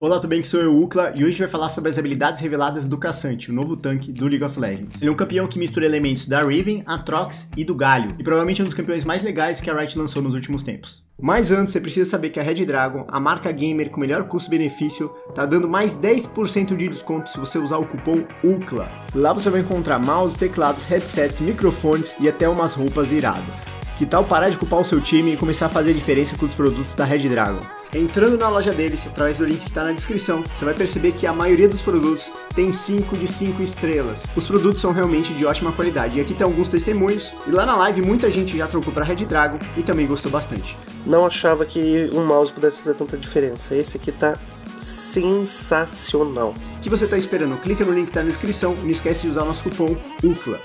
Olá, tudo bem? Que sou eu, Ucla, e hoje a gente vai falar sobre as habilidades reveladas do Caçante, o novo tanque do League of Legends. Ele é um campeão que mistura elementos da Riven, Atrox e do Galho, e provavelmente é um dos campeões mais legais que a Riot lançou nos últimos tempos. Mas antes, você precisa saber que a Red Dragon, a marca gamer com melhor custo-benefício, tá dando mais 10% de desconto se você usar o cupom UCLA. Lá você vai encontrar mouse, teclados, headsets, microfones e até umas roupas iradas. Que tal parar de culpar o seu time e começar a fazer diferença com os produtos da Red Dragon? Entrando na loja deles, através do link que está na descrição, você vai perceber que a maioria dos produtos tem 5 de 5 estrelas. Os produtos são realmente de ótima qualidade. E aqui tem alguns testemunhos. E lá na live muita gente já trocou para Red Dragon e também gostou bastante. Não achava que um mouse pudesse fazer tanta diferença. Esse aqui tá sensacional. O que você está esperando? Clica no link que está na descrição e não esquece de usar o nosso cupom UCLA.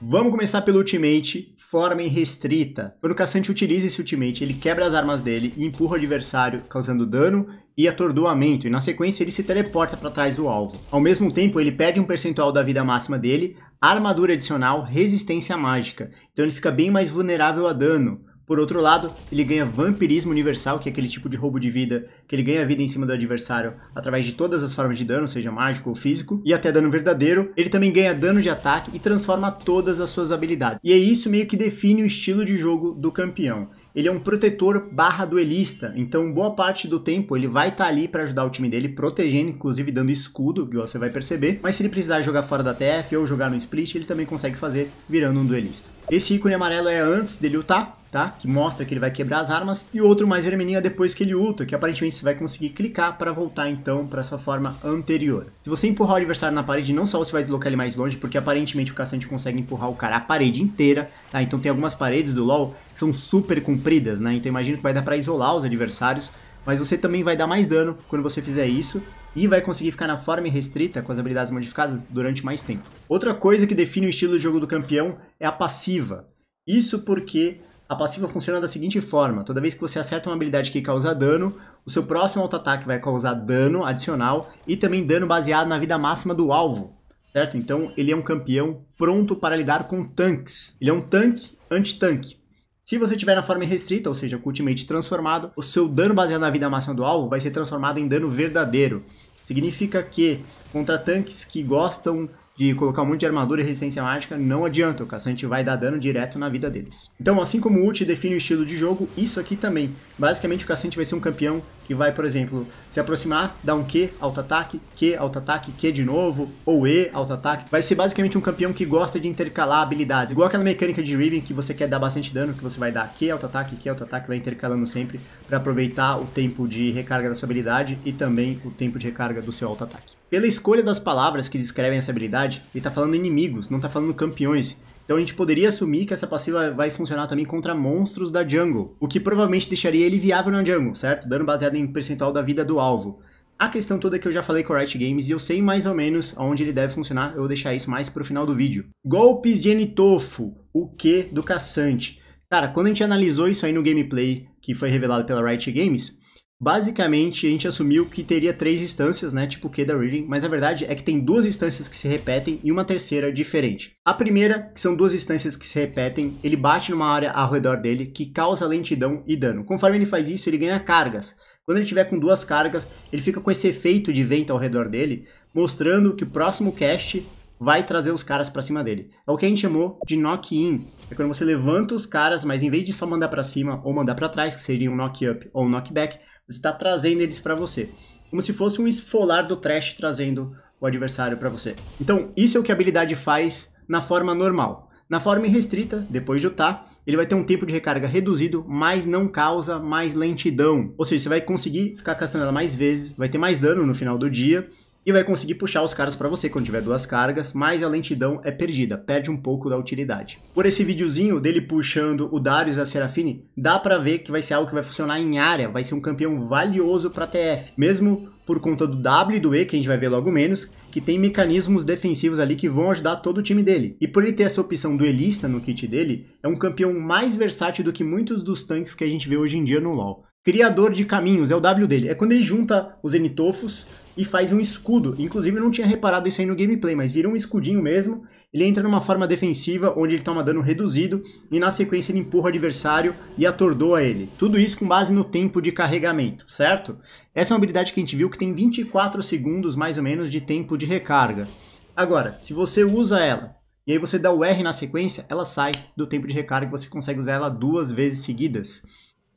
Vamos começar pelo Ultimate, forma irrestrita. Quando o caçante utiliza esse ultimate, ele quebra as armas dele e empurra o adversário, causando dano e atordoamento, e na sequência ele se teleporta para trás do alvo. Ao mesmo tempo, ele perde um percentual da vida máxima dele, armadura adicional, resistência mágica, então ele fica bem mais vulnerável a dano. Por outro lado, ele ganha Vampirismo Universal, que é aquele tipo de roubo de vida, que ele ganha vida em cima do adversário através de todas as formas de dano, seja mágico ou físico, e até dano verdadeiro. Ele também ganha dano de ataque e transforma todas as suas habilidades. E é isso meio que define o estilo de jogo do campeão. Ele é um protetor barra duelista, então boa parte do tempo ele vai estar tá ali para ajudar o time dele, protegendo, inclusive dando escudo, que você vai perceber. Mas se ele precisar jogar fora da TF ou jogar no split, ele também consegue fazer virando um duelista. Esse ícone amarelo é antes dele lutar, tá? Que mostra que ele vai quebrar as armas. E o outro mais vermelhinho é depois que ele ulta, que aparentemente você vai conseguir clicar para voltar então para sua forma anterior. Se você empurrar o adversário na parede, não só você vai deslocar ele mais longe, porque aparentemente o caçante consegue empurrar o cara a parede inteira, tá? Então tem algumas paredes do LoL que são super compridas, né? Então imagino que vai dar para isolar os adversários, mas você também vai dar mais dano quando você fizer isso e vai conseguir ficar na forma restrita com as habilidades modificadas durante mais tempo. Outra coisa que define o estilo de jogo do campeão é a passiva. Isso porque a passiva funciona da seguinte forma: toda vez que você acerta uma habilidade que causa dano, o seu próximo auto-ataque vai causar dano adicional e também dano baseado na vida máxima do alvo, certo? Então ele é um campeão pronto para lidar com tanques. Ele é um tanque anti-tanque. Se você tiver na forma restrita, ou seja, com o ultimate transformado, o seu dano baseado na vida máxima do alvo vai ser transformado em dano verdadeiro. Significa que contra tanques que gostam de colocar um monte de armadura e resistência mágica, não adianta, o caçante vai dar dano direto na vida deles. Então, assim como o ult define o estilo de jogo, isso aqui também. Basicamente, o caçante vai ser um campeão que vai, por exemplo, se aproximar, dar um Q, alto ataque, Q, alto ataque, Q de novo, ou E, alto ataque. Vai ser basicamente um campeão que gosta de intercalar habilidades, igual aquela mecânica de Riven que você quer dar bastante dano, que você vai dar Q, alto ataque, Q, alto ataque, vai intercalando sempre para aproveitar o tempo de recarga da sua habilidade e também o tempo de recarga do seu alto ataque. Pela escolha das palavras que descrevem essa habilidade, ele está falando inimigos, não está falando campeões. Então a gente poderia assumir que essa passiva vai funcionar também contra monstros da jungle, o que provavelmente deixaria ele viável na jungle, certo? Dano baseado em percentual da vida do alvo. A questão toda é que eu já falei com o Riot Games e eu sei mais ou menos onde ele deve funcionar, eu vou deixar isso mais pro final do vídeo. Golpes de Enitofo, o que do caçante? Cara, quando a gente analisou isso aí no gameplay que foi revelado pela Riot Games, Basicamente, a gente assumiu que teria três instâncias, né, tipo que da Reading, mas na verdade é que tem duas instâncias que se repetem e uma terceira diferente. A primeira, que são duas instâncias que se repetem, ele bate numa área ao redor dele que causa lentidão e dano. Conforme ele faz isso, ele ganha cargas. Quando ele tiver com duas cargas, ele fica com esse efeito de vento ao redor dele, mostrando que o próximo cast vai trazer os caras para cima dele. É o que a gente chamou de knock-in. É quando você levanta os caras, mas em vez de só mandar para cima ou mandar para trás, que seria um knock-up ou um knock-back, você está trazendo eles para você. Como se fosse um esfolar do trash trazendo o adversário para você. Então, isso é o que a habilidade faz na forma normal. Na forma restrita, depois de lutar, ele vai ter um tempo de recarga reduzido, mas não causa mais lentidão. Ou seja, você vai conseguir ficar castando ela mais vezes, vai ter mais dano no final do dia, e vai conseguir puxar os caras para você quando tiver duas cargas, mas a lentidão é perdida, perde um pouco da utilidade. Por esse videozinho dele puxando o Darius e a Serafine, dá para ver que vai ser algo que vai funcionar em área, vai ser um campeão valioso para TF, mesmo por conta do W e do E, que a gente vai ver logo menos, que tem mecanismos defensivos ali que vão ajudar todo o time dele. E por ele ter essa opção duelista no kit dele, é um campeão mais versátil do que muitos dos tanques que a gente vê hoje em dia no LoL. Criador de caminhos, é o W dele. É quando ele junta os Enitofos e faz um escudo. Inclusive, eu não tinha reparado isso aí no gameplay, mas vira um escudinho mesmo. Ele entra numa forma defensiva, onde ele toma dano reduzido, e na sequência ele empurra o adversário e atordoa ele. Tudo isso com base no tempo de carregamento, certo? Essa é uma habilidade que a gente viu que tem 24 segundos, mais ou menos, de tempo de recarga. Agora, se você usa ela e aí você dá o R na sequência, ela sai do tempo de recarga e você consegue usar ela duas vezes seguidas.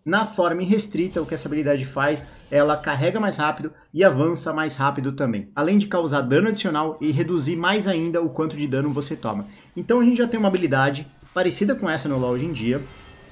Na forma restrita, o que essa habilidade faz, ela carrega mais rápido e avança mais rápido também, além de causar dano adicional e reduzir mais ainda o quanto de dano você toma. Então a gente já tem uma habilidade parecida com essa no LoL hoje em dia,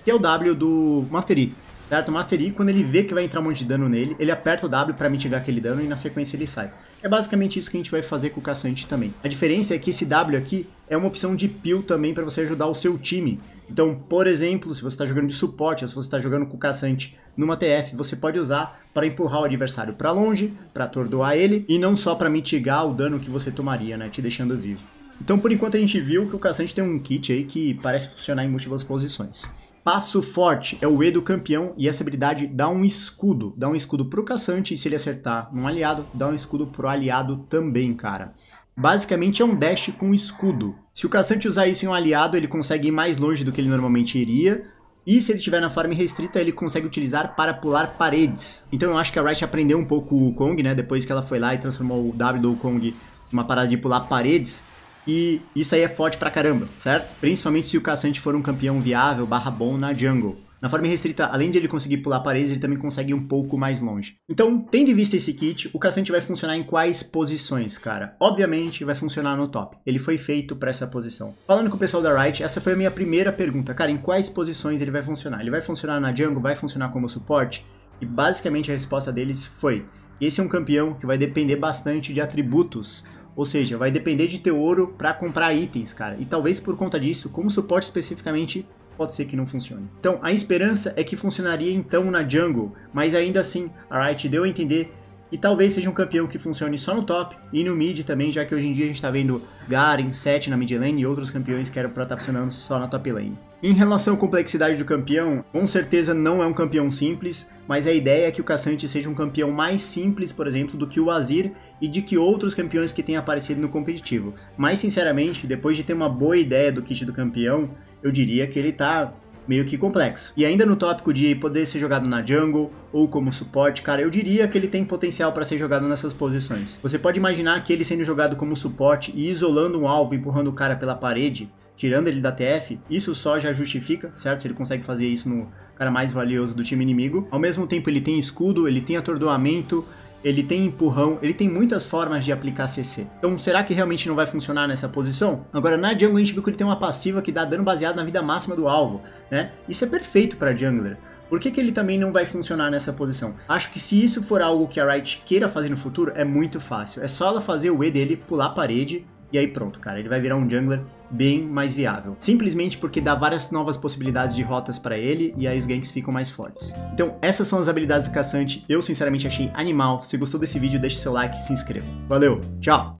que é o W do Mastery. Certo? Master Yi, quando ele vê que vai entrar um monte de dano nele, ele aperta o W para mitigar aquele dano e na sequência ele sai. É basicamente isso que a gente vai fazer com o caçante também. A diferença é que esse W aqui é uma opção de peel também para você ajudar o seu time. Então, por exemplo, se você está jogando de suporte ou se você está jogando com o caçante numa TF, você pode usar para empurrar o adversário para longe, para atordoar ele e não só para mitigar o dano que você tomaria, né, te deixando vivo. Então, por enquanto a gente viu que o caçante tem um kit aí que parece funcionar em múltiplas posições. Passo Forte é o E do campeão e essa habilidade dá um escudo. Dá um escudo pro caçante e se ele acertar um aliado, dá um escudo pro aliado também, cara. Basicamente é um dash com escudo. Se o caçante usar isso em um aliado, ele consegue ir mais longe do que ele normalmente iria. E se ele tiver na farm restrita, ele consegue utilizar para pular paredes. Então eu acho que a Riot aprendeu um pouco o Kong, né? Depois que ela foi lá e transformou o W do Kong numa parada de pular paredes e isso aí é forte pra caramba, certo? Principalmente se o caçante for um campeão viável barra bom na jungle. Na forma restrita, além de ele conseguir pular paredes, ele também consegue ir um pouco mais longe. Então, tendo em vista esse kit, o caçante vai funcionar em quais posições, cara? Obviamente, vai funcionar no top. Ele foi feito para essa posição. Falando com o pessoal da Riot, essa foi a minha primeira pergunta. Cara, em quais posições ele vai funcionar? Ele vai funcionar na jungle? Vai funcionar como suporte? E basicamente a resposta deles foi: esse é um campeão que vai depender bastante de atributos ou seja, vai depender de ter ouro para comprar itens, cara. E talvez por conta disso, como suporte especificamente, pode ser que não funcione. Então, a esperança é que funcionaria então na jungle, mas ainda assim, a Riot deu a entender que talvez seja um campeão que funcione só no top e no mid também, já que hoje em dia a gente está vendo Garen, 7 na mid lane e outros campeões que eram para estar tá funcionando só na top lane. Em relação à complexidade do campeão, com certeza não é um campeão simples, mas a ideia é que o Caçante seja um campeão mais simples, por exemplo, do que o Azir e de que outros campeões que têm aparecido no competitivo. Mas sinceramente, depois de ter uma boa ideia do kit do campeão, eu diria que ele tá meio que complexo. E ainda no tópico de poder ser jogado na jungle ou como suporte, cara, eu diria que ele tem potencial para ser jogado nessas posições. Você pode imaginar que ele sendo jogado como suporte e isolando um alvo, empurrando o cara pela parede, tirando ele da TF, isso só já justifica, certo? Se ele consegue fazer isso no cara mais valioso do time inimigo. Ao mesmo tempo, ele tem escudo, ele tem atordoamento, ele tem empurrão, ele tem muitas formas de aplicar CC. Então, será que realmente não vai funcionar nessa posição? Agora, na jungle, a gente viu que ele tem uma passiva que dá dano baseado na vida máxima do alvo, né? Isso é perfeito para jungler. Por que, que ele também não vai funcionar nessa posição? Acho que se isso for algo que a Wright queira fazer no futuro, é muito fácil. É só ela fazer o E dele, pular a parede, e aí pronto, cara. Ele vai virar um jungler bem mais viável. Simplesmente porque dá várias novas possibilidades de rotas para ele e aí os ganks ficam mais fortes. Então, essas são as habilidades do caçante. Eu sinceramente achei animal. Se gostou desse vídeo, deixe seu like e se inscreva. Valeu, tchau!